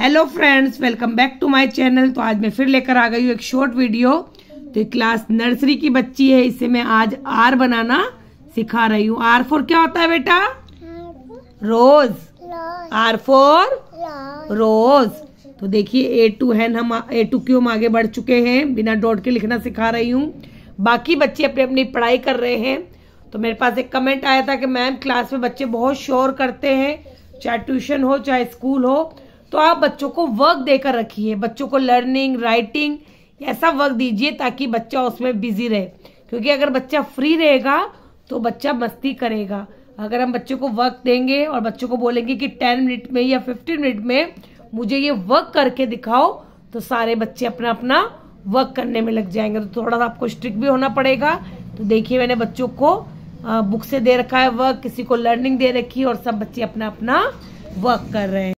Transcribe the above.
hello friends welcome back to my channel तो आज मैं फिर लेकर आ गई हूँ एक शॉर्ट वीडियो तो क्लास नर्सरी की बच्ची है इसे मैं आज आर बनाना सिखा रही हूँ आर फोर क्या होता है बेटा रोज आर फोर रोज तो देखिए ए टू हैन हम ए टू क्यू हम आगे बढ़ चुके हैं बिना डॉट के लिखना सिखा रही हूँ बाकी बच्चे अपनी अपनी पढ़ाई कर रहे हैं तो मेरे पास एक कमेंट आया था कि मैम क्लास में बच्चे बहुत शोर करते हैं चाहे ट्यूशन हो चाहे स्कूल हो तो आप बच्चों को वर्क देकर रखिए बच्चों को लर्निंग राइटिंग ऐसा वर्क दीजिए ताकि बच्चा उसमें बिजी रहे क्योंकि अगर बच्चा फ्री रहेगा तो बच्चा मस्ती करेगा अगर हम बच्चों को वर्क देंगे और बच्चों को बोलेंगे कि टेन मिनट में या फिफ्टीन मिनट में मुझे ये वर्क करके दिखाओ तो सारे बच्चे अपना अपना वर्क करने में लग जाएंगे तो थोड़ा सा आपको स्ट्रिक्ट भी होना पड़ेगा तो देखिए मैंने बच्चों को बुक से दे रखा है वर्क किसी को लर्निंग दे रखी है और सब बच्चे अपना अपना वर्क कर रहे हैं